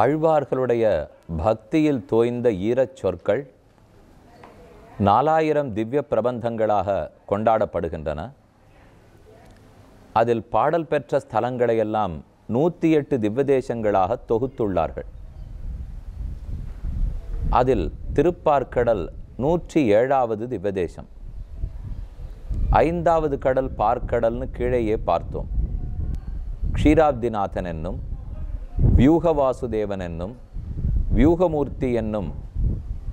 ஆழ்வார்களுடைய பக்தியில் தோய்ந்த ஈரச் சொற்கள் நாலாயிரம் திவ்ய பிரபந்தங்களாக கொண்டாடப்படுகின்றன அதில் பாடல் பெற்ற ஸ்தலங்களையெல்லாம் நூற்றி எட்டு திவ்யதேசங்களாக தொகுத்துள்ளார்கள் அதில் திருப்பார்க்கடல் நூற்றி ஏழாவது திவ்யதேசம் ஐந்தாவது கடல் பார்க்கடல்னு கீழேயே பார்த்தோம் க்ஷீராப்திநாதன் என்னும் வாசுதேவன் என்னும் வியூகமூர்த்தி என்னும்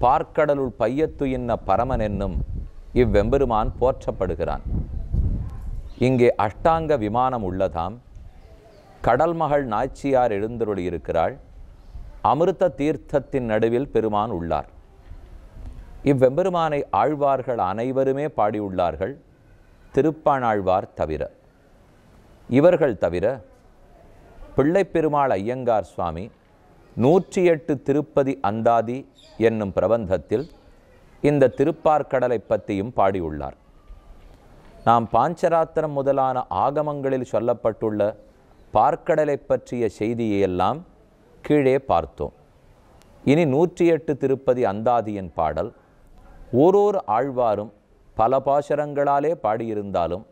பார்க்கடலுள் பையத்து பரமன் என்னும் இவ்வெம்பெருமான் போற்றப்படுகிறான் இங்கே அஷ்டாங்க விமானம் உள்ளதாம் கடல் மகள் நாச்சியார் எழுந்தருளியிருக்கிறாள் அமிர்த தீர்த்தத்தின் நடுவில் பெருமான் உள்ளார் இவ்வெம்பெருமானை ஆழ்வார்கள் அனைவருமே பாடியுள்ளார்கள் திருப்பானாழ்வார் தவிர இவர்கள் தவிர பிள்ளை பெருமாள் ஐயங்கார் சுவாமி நூற்றி எட்டு திருப்பதி அந்தாதி என்னும் பிரபந்தத்தில் இந்த திருப்பார்கடலை பற்றியும் பாடியுள்ளார் நாம் பாஞ்சராத்திரம் முதலான ஆகமங்களில் சொல்லப்பட்டுள்ள பார்க்கடலை பற்றிய செய்தியையெல்லாம் கீழே பார்த்தோம் இனி நூற்றி எட்டு திருப்பதி அந்தாதியின் பாடல் ஓரோர் ஆழ்வாரும் பல பாசரங்களாலே பாடியிருந்தாலும்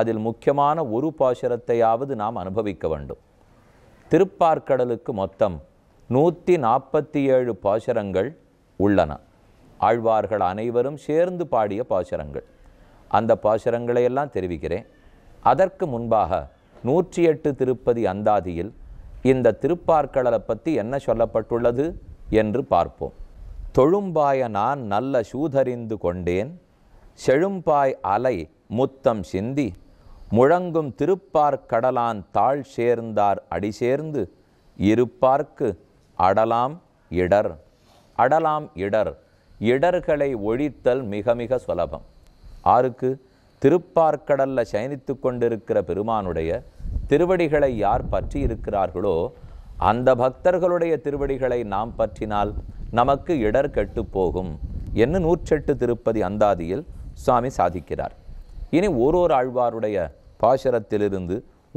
அதில் முக்கியமான ஒரு பாசரத்தையாவது நாம் அனுபவிக்க வேண்டும் திருப்பார்க்கடலுக்கு மொத்தம் நூற்றி நாற்பத்தி ஏழு பாசரங்கள் உள்ளன ஆழ்வார்கள் அனைவரும் சேர்ந்து பாடிய பாசரங்கள் அந்த பாசரங்களையெல்லாம் எல்லாம் தெரிவிக்கிறேன் அதற்கு முன்பாக நூற்றி எட்டு திருப்பதி அந்தாதியில் இந்த திருப்பார்க்கடலை பற்றி என்ன சொல்லப்பட்டுள்ளது என்று பார்ப்போம் தொழும்பாய நான் நல்ல சூதறிந்து கொண்டேன் செழும்பாய் அலை முத்தம் சிந்தி முழங்கும் திருப்பார் கடலான் தாழ் சேர்ந்தார் அடி சேர்ந்து இருப்பார்க்கு அடலாம் இடர் அடலாம் இடர் இடர்களை ஒழித்தல் மிக மிக சுலபம் ஆருக்கு திருப்பார்க்கடலில் சயனித்து கொண்டிருக்கிற பெருமானுடைய திருவடிகளை யார் பற்றி இருக்கிறார்களோ அந்த பக்தர்களுடைய திருவடிகளை நாம் பற்றினால் நமக்கு இடர் கெட்டு போகும் என்று நூற்றெட்டு திருப்பதி அந்தாதியில் சுவாமி சாதிக்கிறார் இனி ஓரோர் ஆழ்வாருடைய பாசுரத்திலிருந்து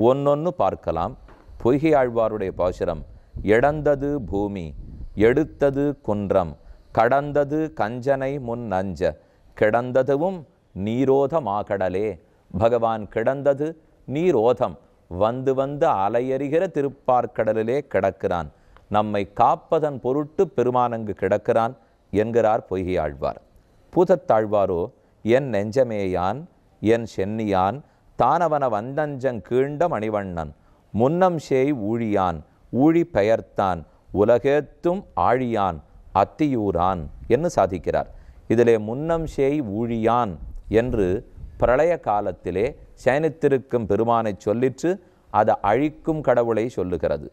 ஒன்னொன்று பார்க்கலாம் பொய்கை ஆழ்வாருடைய பாசுரம் எடந்தது பூமி எடுத்தது குன்றம் கடந்தது கஞ்சனை முன் நஞ்ச கிடந்ததுவும் நீரோதமாகடலே பகவான் கிடந்தது நீரோதம் வந்து வந்து அலையறிகிற திருப்பார்க்கடலிலே கிடக்கிறான் நம்மை காப்பதன் பொருட்டு பெருமானங்கு கிடக்கிறான் என்கிறார் பொய்கை ஆழ்வார் பூதத்தாழ்வாரோ என் நெஞ்சமேயான் என் சென்னியான் தானவன வந்தஞ்சங் கீண்ட மணிவண்ணன் முன்னம் செய் ஊழியான் ஊழி பெயர்த்தான் உலகேத்தும் ஆழியான் அத்தியூரான் என்று சாதிக்கிறார் இதிலே முன்னம் செய் ஊழியான் என்று பிரளய காலத்திலே சயனித்திருக்கும் பெருமானை சொல்லிற்று அதை அழிக்கும் கடவுளை சொல்லுகிறது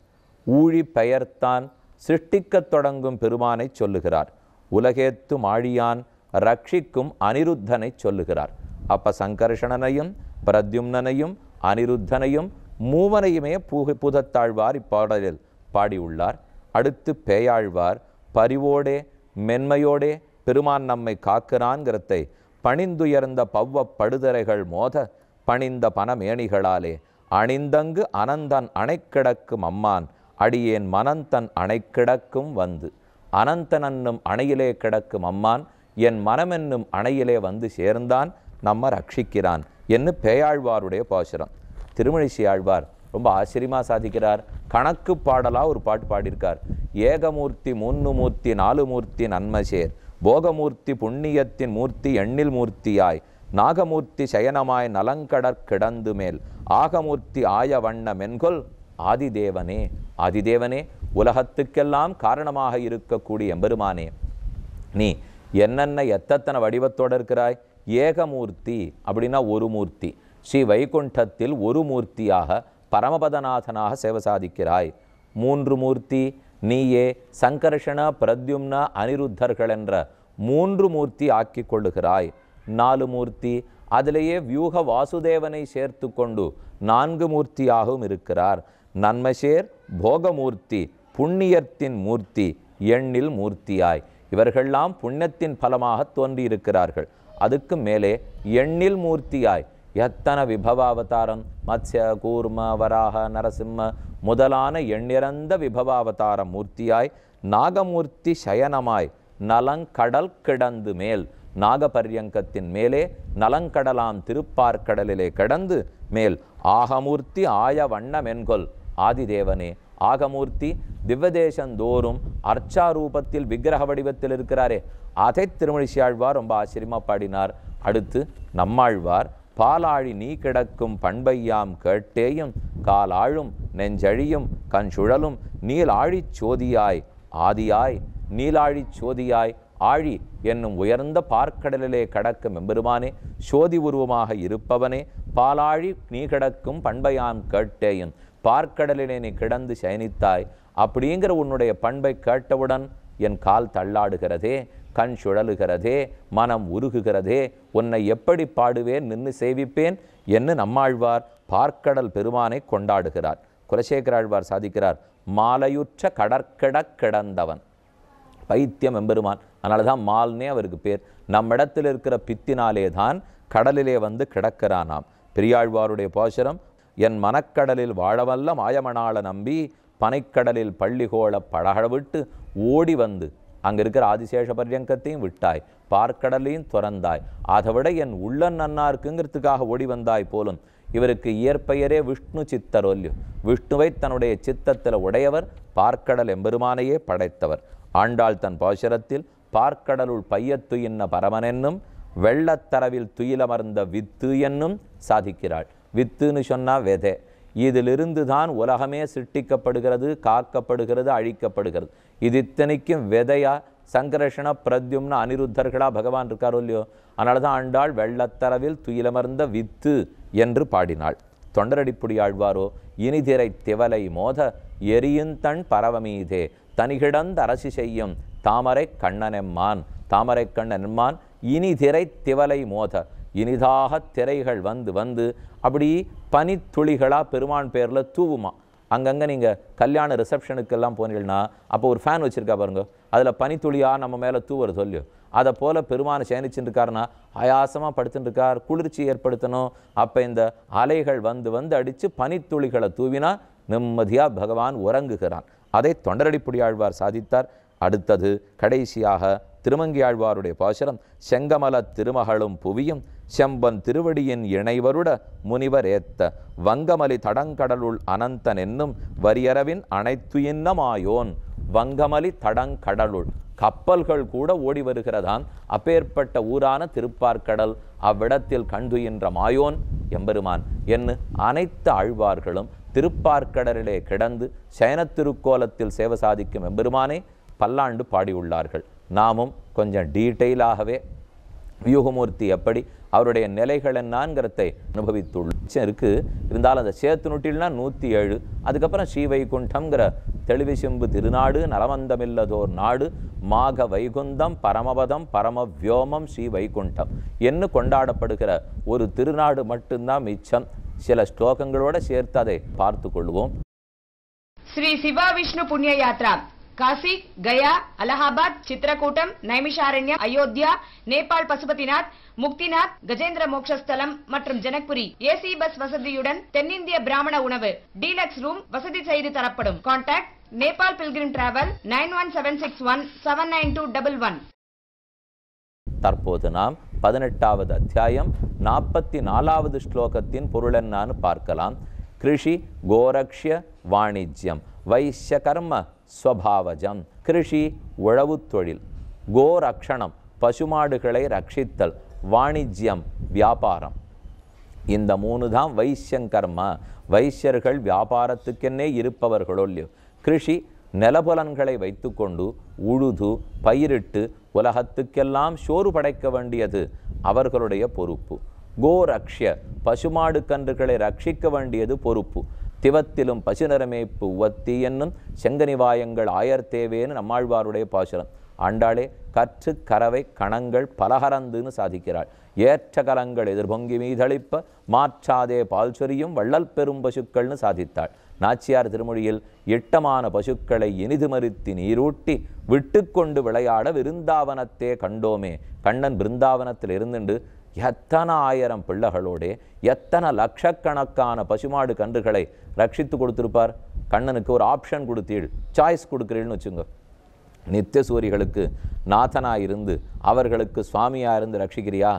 ஊழி பெயர்த்தான் சிருஷ்டிக்கத் தொடங்கும் பெருமானை சொல்லுகிறார் உலகேத்தும் ஆழியான் ரட்சிக்கும் அனிருத்தனை சொல்லுகிறார் அப்போ சங்கர்ஷணனையும் பிரத்யும்னனையும் அனிருத்தனையும் மூவனையுமே பூக புதத்தாழ்வார் இப்பாடலில் பாடியுள்ளார் அடுத்து பேயாழ்வார் பரிவோடே மென்மையோடே பெருமான் நம்மை காக்கிறான்கிறத்தை பணிந்துயர்ந்த பவ்வ படுதரைகள் மோத பணிந்த பணமேணிகளாலே அணிந்தங்கு அனந்தன் அணைக்கிடக்கும் அம்மான் அடியேன் மனந்தன் அணைக்கிடக்கும் வந்து அனந்தனன்னும் அணையிலே கிடக்கும் அம்மான் என் மனமென்னும் அணையிலே வந்து சேர்ந்தான் நம்ம ரட்சிக்கிறான் என்று பேயாழ்வாருடைய பாசுரம் திருமணிசி ஆழ்வார் ரொம்ப ஆச்சரியமாக சாதிக்கிறார் கணக்கு பாடலாக ஒரு பாட்டு பாடியிருக்கார் ஏகமூர்த்தி மூன்று மூர்த்தி நாலு மூர்த்தி நன்மசேர் போகமூர்த்தி புண்ணியத்தின் மூர்த்தி எண்ணில் மூர்த்தியாய் நாகமூர்த்தி சயனமாய் நலங்கடற் கிடந்து மேல் ஆகமூர்த்தி ஆய வண்ண மென்கொல் ஆதிதேவனே ஆதிதேவனே உலகத்துக்கெல்லாம் காரணமாக இருக்கக்கூடிய எம்பெருமானே நீ என்னென்ன எத்தனை வடிவத்தோடு இருக்கிறாய் ஏகமூர்த்தி அப்படின்னா ஒரு மூர்த்தி ஸ்ரீ வைகுண்டத்தில் ஒரு மூர்த்தியாக பரமபதநாதனாக சேவை சாதிக்கிறாய் மூன்று மூர்த்தி நீயே சங்கர்ஷண பிரத்யும்ன அனிருத்தர்கள் என்ற மூன்று மூர்த்தி ஆக்கி கொள்ளுகிறாய் நாலு மூர்த்தி அதிலேயே வியூக வாசுதேவனை சேர்த்து கொண்டு நான்கு மூர்த்தியாகவும் இருக்கிறார் நன்மசேர் போகமூர்த்தி புண்ணியத்தின் மூர்த்தி எண்ணில் மூர்த்தியாய் இவர்கள்லாம் புண்ணியத்தின் பலமாக தோன்றியிருக்கிறார்கள் அதுக்கு மேலே எண்ணில் மூர்த்தியாய் எத்தனை அவதாரம் மத்ய கூர்ம வராக நரசிம்ம முதலான எண்ணிறந்த விபவாவதார மூர்த்தியாய் நாகமூர்த்தி சயனமாய் நலங்கடல் கிடந்து மேல் நாகபரியங்கத்தின் மேலே நலங்கடலாம் திருப்பார்க்கடலிலே கடந்து மேல் ஆகமூர்த்தி ஆய வண்ணமென்கொல் ஆதிதேவனே ஆகமூர்த்தி தோறும் அர்ச்சா ரூபத்தில் விக்கிரக வடிவத்தில் இருக்கிறாரே அதை ஆழ்வார் ரொம்ப ஆச்சரியமாக பாடினார் அடுத்து நம்மாழ்வார் பாலாழி நீ கிடக்கும் பண்பையாம் கேட்டேயும் காலாழும் நெஞ்சழியும் கண் சுழலும் நீலாழிச் சோதியாய் ஆதியாய் நீலாழிச் சோதியாய் ஆழி என்னும் உயர்ந்த பார்க்கடலிலே கடக்கும் எம்பெருமானே சோதி உருவமாக இருப்பவனே பாலாழி நீ கிடக்கும் பண்பையாம் கேட்டேயும் பார்க்கடலிலே நீ கிடந்து சயனித்தாய் அப்படிங்கிற உன்னுடைய பண்பை கேட்டவுடன் என் கால் தள்ளாடுகிறதே கண் சுழலுகிறதே மனம் உருகுகிறதே உன்னை எப்படி பாடுவேன் நின்று சேவிப்பேன் என்று நம்மாழ்வார் பார்க்கடல் பெருமானை கொண்டாடுகிறார் குலசேகராழ்வார் சாதிக்கிறார் மாலையுற்ற கடற்கட கிடந்தவன் பைத்தியம் எம்பெருமான் அதனால தான் மால்னே அவருக்கு பேர் நம்மிடத்தில் இருக்கிற பித்தினாலே தான் கடலிலே வந்து கிடக்கிறானாம் பெரியாழ்வாருடைய போஷரம் என் மனக்கடலில் வாழவல்ல மாயமணாள நம்பி பனைக்கடலில் பள்ளிகோள பழக விட்டு ஓடி வந்து அங்கே இருக்கிற ஆதிசேஷ பர்யங்கத்தையும் விட்டாய் பார்க்கடலையும் துறந்தாய் அதை விட என் உள்ளன் நன்னா இருக்குங்கிறதுக்காக ஓடி வந்தாய் போலும் இவருக்கு இயற்பெயரே விஷ்ணு சித்தரொல்யு விஷ்ணுவை தன்னுடைய சித்தத்தில் உடையவர் பார்க்கடல் எம்பெருமானையே படைத்தவர் ஆண்டாள் தன் பாசுரத்தில் பார்க்கடலுள் பையத்து துயின்ன பரமன் வெள்ளத்தரவில் துயிலமர்ந்த வித்து என்னும் சாதிக்கிறாள் வித்துன்னு சொன்னால் விதை இதிலிருந்து தான் உலகமே சிட்டிக்கப்படுகிறது காக்கப்படுகிறது அழிக்கப்படுகிறது இது இத்தனைக்கும் விதையா சங்கரஷண பிரத்யும்னு அனிருத்தர்களாக பகவான் இருக்காரோ இல்லையோ அதனால தான் ஆண்டாள் வெள்ளத்தரவில் துயிலமர்ந்த வித்து என்று பாடினாள் தொண்டரடிப்புடி ஆழ்வாரோ இனிதிரை திவலை மோத எரியுந்தண் பரவமீதே தனிகிடந்த அரசி செய்யும் தாமரை கண்ணனெம்மான் தாமரை கண்ணன் எம்மான் இனிதிரை திவலை மோத இனிதாக திரைகள் வந்து வந்து அப்படி பனித்துளிகளாக பெருமான் பேரில் தூவுமா அங்கங்கே நீங்கள் கல்யாண ரிசப்ஷனுக்கெல்லாம் போனீங்கன்னா அப்போ ஒரு ஃபேன் வச்சுருக்கா பாருங்க அதில் பனித்துளியாக நம்ம மேலே தூவர் சொல்லியும் அதை போல் பெருமானை சேனிச்சுட்டு ஆயாசமாக படுத்துட்டுருக்கார் குளிர்ச்சி ஏற்படுத்தணும் அப்போ இந்த அலைகள் வந்து வந்து அடித்து பனித்துளிகளை தூவினா நிம்மதியாக பகவான் உறங்குகிறான் அதை ஆழ்வார் சாதித்தார் அடுத்தது கடைசியாக திருமங்கியாழ்வாருடைய பாசுரம் செங்கமல திருமகளும் புவியும் செம்பன் திருவடியின் இணைவருட முனிவர் ஏத்த வங்கமலி தடங்கடலுள் அனந்தன் என்னும் வரியரவின் அனைத்துயின்னமாயோன் வங்கமலி தடங்கடலுள் கப்பல்கள் கூட ஓடி வருகிறதான் அப்பேற்பட்ட ஊரான திருப்பார்க்கடல் அவ்விடத்தில் கண்டுயின்ற மாயோன் எம்பெருமான் என்று அனைத்து ஆழ்வார்களும் திருப்பார்க்கடலிலே கிடந்து சயனத் திருக்கோலத்தில் சேவை சாதிக்கும் எம்பெருமானே பல்லாண்டு பாடியுள்ளார்கள் நாமும் கொஞ்சம் டீட்டெயிலாகவே வியூகமூர்த்தி எப்படி அவருடைய நிலைகள் என்னங்கிறதை அனுபவித்துள்ள இருக்குது இருந்தாலும் அந்த சேத்து நூட்டில்னா நூற்றி ஏழு அதுக்கப்புறம் ஸ்ரீவைகுண்டம்ங்கிற தெளிவிசிம்பு திருநாடு நலவந்தமில்லதோர் நாடு மாக வைகுந்தம் பரமபதம் பரம வியோமம் ஸ்ரீ வைகுண்டம் என்று கொண்டாடப்படுகிற ஒரு திருநாடு மட்டும்தான் மிச்சம் சில ஸ்லோகங்களோட சேர்த்து அதை பார்த்து கொள்வோம் ஸ்ரீ சிவா விஷ்ணு புண்ணிய யாத்ரா காசி கயா அலகாபாத் சித்திரக்கூட்டம் நைமிஷாரண்யம் அயோத்யா நேபாள் பசுபதிநாத் முக்திநாத் கஜேந்திர மோக்ஷஸ்தலம் மற்றும் ஜனக்புரி ஏசி பஸ் வசதியுடன் தென்னிந்திய பிராமண உணவு டீலக்ஸ் ரூம் வசதி செய்து தரப்படும் contact Nepal pilgrim travel nine one seven six one seven nine two double one தற்போது நாம் பதினெட்டாவது அத்தியாயம் நாற்பத்தி நாலாவது ஸ்லோகத்தின் பொருளென்னான்னு பார்க்கலாம் கிருஷி கோரக்ஷ வாணிஜ்யம் வைஷ்ய கர்ம ஸ்வபாவஜம் கிருஷி உழவு தொழில் கோரக்ஷணம் பசுமாடுகளை ரட்சித்தல் வாணிஜ்யம் வியாபாரம் இந்த மூணு தான் வைசியங்கர்ம வைசியர்கள் வியாபாரத்துக்கென்னே இருப்பவர்களோல்லியோ கிருஷி நிலபுலன்களை வைத்துக்கொண்டு உழுது பயிரிட்டு உலகத்துக்கெல்லாம் சோறு படைக்க வேண்டியது அவர்களுடைய பொறுப்பு கோரக்ஷிய பசுமாடு கன்றுகளை ரட்சிக்க வேண்டியது பொறுப்பு திவத்திலும் பசுநிறமே புவத்தி என்னும் செங்கனிவாயங்கள் ஆயர்த்தேவேன்னு நம்மாழ்வாருடைய பாசுரம் ஆண்டாளே கற்று கரவை கணங்கள் பலகரந்துன்னு சாதிக்கிறாள் ஏற்ற கலங்கள் எதிர்பொங்கி மீதளிப்ப மாற்றாதே பால் சொரியும் வள்ளல் பெரும் பசுக்கள்னு சாதித்தாள் நாச்சியார் திருமொழியில் எட்டமான பசுக்களை இனிது மறுத்தி நீரூட்டி விட்டுக்கொண்டு விளையாட விருந்தாவனத்தே கண்டோமே கண்ணன் பிருந்தாவனத்தில் இருந்துண்டு எத்தனை ஆயிரம் பிள்ளைகளோடே எத்தனை லட்சக்கணக்கான பசுமாடு கன்றுகளை ரட்சித்து கொடுத்துருப்பார் கண்ணனுக்கு ஒரு ஆப்ஷன் கொடுத்தீள் சாய்ஸ் கொடுக்குறீள்னு வச்சுங்க நித்தியசூரிகளுக்கு நாதனாக இருந்து அவர்களுக்கு சுவாமியாக இருந்து ரட்சிக்கிறியா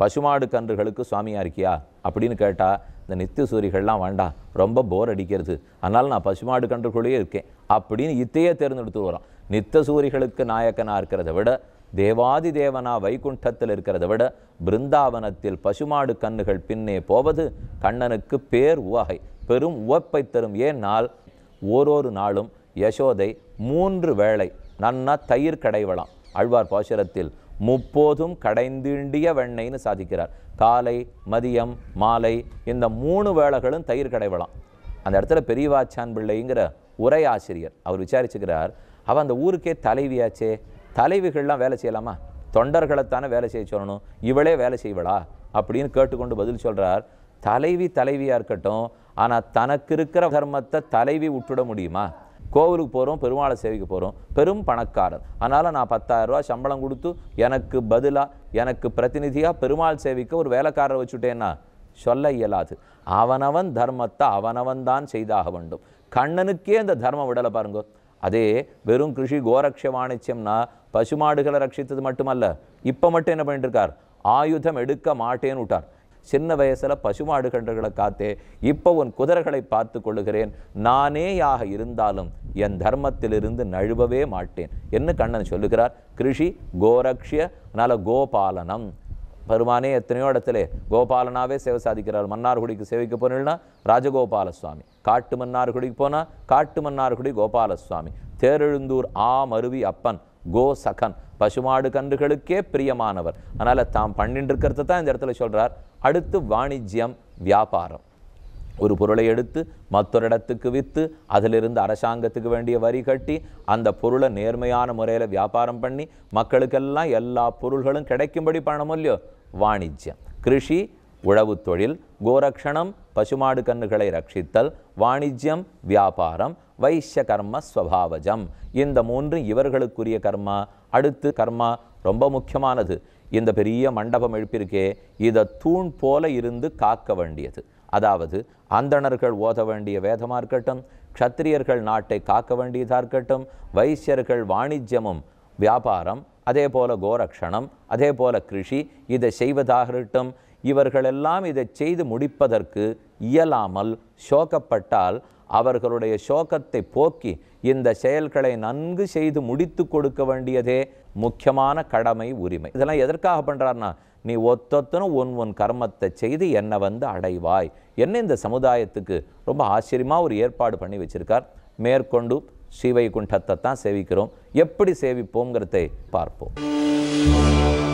பசுமாடு கன்றுகளுக்கு சுவாமியாக இருக்கியா அப்படின்னு கேட்டால் இந்த நித்தியசூரிகள்லாம் வேண்டாம் ரொம்ப போர் அடிக்கிறது அதனால் நான் பசுமாடு கன்றுகளே இருக்கேன் அப்படின்னு இத்தையே தேர்ந்தெடுத்து வரோம் நித்தசூரிகளுக்கு நாயக்கனாக இருக்கிறத விட தேவாதி தேவனா வைகுண்டத்தில் இருக்கிறத விட பிருந்தாவனத்தில் பசுமாடு கண்ணுகள் பின்னே போவது கண்ணனுக்கு பேர் உவகை பெரும் உவப்பை தரும் ஏனால் ஓரொரு நாளும் யசோதை மூன்று வேளை நன்னா தயிர் கடைவலாம் அழ்வார் பாசுரத்தில் முப்போதும் கடைந்தீண்டிய வெண்ணைன்னு சாதிக்கிறார் காலை மதியம் மாலை இந்த மூணு வேளைகளும் தயிர் கடைவலாம் அந்த இடத்துல பெரியவாச்சான் பிள்ளைங்கிற உரை ஆசிரியர் அவர் விசாரிச்சுக்கிறார் அவன் அந்த ஊருக்கே தலைவியாச்சே தலைவிகள்லாம் வேலை செய்யலாமா தொண்டர்களைத்தானே வேலை செய்ய சொல்லணும் இவளே வேலை செய்வளா அப்படின்னு கேட்டுக்கொண்டு பதில் சொல்கிறார் தலைவி தலைவியாக இருக்கட்டும் ஆனால் தனக்கு இருக்கிற தர்மத்தை தலைவி விட்டுட முடியுமா கோவிலுக்கு போகிறோம் பெருமாளை சேவைக்கு போகிறோம் பெரும் பணக்காரர் அதனால் நான் பத்தாயிரரூவா சம்பளம் கொடுத்து எனக்கு பதிலாக எனக்கு பிரதிநிதியாக பெருமாள் சேவைக்கு ஒரு வேலைக்காரரை வச்சுட்டேன்னா சொல்ல இயலாது அவனவன் தர்மத்தை அவனவன் தான் செய்தாக வேண்டும் கண்ணனுக்கே அந்த தர்மம் விடலை பாருங்க அதே வெறும் கிருஷி கோரக்ஷ வாணிச்சம்னா பசுமாடுகளை ரட்சித்தது மட்டுமல்ல இப்போ மட்டும் என்ன பண்ணிட்டு இருக்கார் ஆயுதம் எடுக்க மாட்டேன்னு விட்டார் சின்ன வயசில் பசுமாடு கன்றுகளை காத்தே இப்போ உன் குதிரைகளை பார்த்து கொள்ளுகிறேன் நானே யாக இருந்தாலும் என் தர்மத்திலிருந்து நழுவவே மாட்டேன் என்ன கண்ணன் சொல்லுகிறார் கிருஷி கோரக்ஷிய நல கோபாலனம் பெருமானே எத்தனையோ இடத்துல கோபாலனாவே சேவை சாதிக்கிறார் மன்னார்குடிக்கு சேவைக்கு போனீங்கன்னா ராஜகோபால சுவாமி காட்டு மன்னார்குடிக்கு போனால் காட்டு மன்னார்குடி கோபால சுவாமி தேரெழுந்தூர் மருவி அப்பன் கோ சகன் பசுமாடு கன்றுகளுக்கே பிரியமானவர் அதனால் தாம் பண்ணிட்டு இருக்கிறத தான் இந்த இடத்துல சொல்கிறார் அடுத்து வாணிஜ்யம் வியாபாரம் ஒரு பொருளை எடுத்து மற்றொரு இடத்துக்கு விற்று அதிலிருந்து அரசாங்கத்துக்கு வேண்டிய வரி கட்டி அந்த பொருளை நேர்மையான முறையில் வியாபாரம் பண்ணி மக்களுக்கெல்லாம் எல்லா பொருள்களும் கிடைக்கும்படி பண்ண இல்லையோ வாணிஜ்யம் கிருஷி உழவு தொழில் கோரக்ஷணம் பசுமாடு கண்ணுகளை ரட்சித்தல் வாணிஜ்யம் வியாபாரம் வைஷ்ய கர்ம ஸ்வபாவஜம் இந்த மூன்று இவர்களுக்குரிய கர்மா அடுத்து கர்மா ரொம்ப முக்கியமானது இந்த பெரிய மண்டபம் எழுப்பியிருக்கே இதை தூண் போல இருந்து காக்க வேண்டியது அதாவது அந்தணர்கள் ஓத வேண்டிய வேதமாக இருக்கட்டும் க்ஷத்திரியர்கள் நாட்டை காக்க வேண்டியதாக இருக்கட்டும் வைசியர்கள் வாணிஜ்யமும் வியாபாரம் அதே போல கோரக்ஷணம் அதே போல கிருஷி இதை செய்வதாக இருக்கட்டும் இவர்களெல்லாம் இதை செய்து முடிப்பதற்கு இயலாமல் சோகப்பட்டால் அவர்களுடைய சோகத்தை போக்கி இந்த செயல்களை நன்கு செய்து முடித்து கொடுக்க வேண்டியதே முக்கியமான கடமை உரிமை இதெல்லாம் எதற்காக பண்ணுறாருனா நீ ஒத்தொத்தனும் உன் உன் கர்மத்தை செய்து என்னை வந்து அடைவாய் என்ன இந்த சமுதாயத்துக்கு ரொம்ப ஆச்சரியமாக ஒரு ஏற்பாடு பண்ணி வச்சுருக்கார் மேற்கொண்டு குண்டத்தை தான் சேவிக்கிறோம் எப்படி சேவிப்போங்கிறதை பார்ப்போம்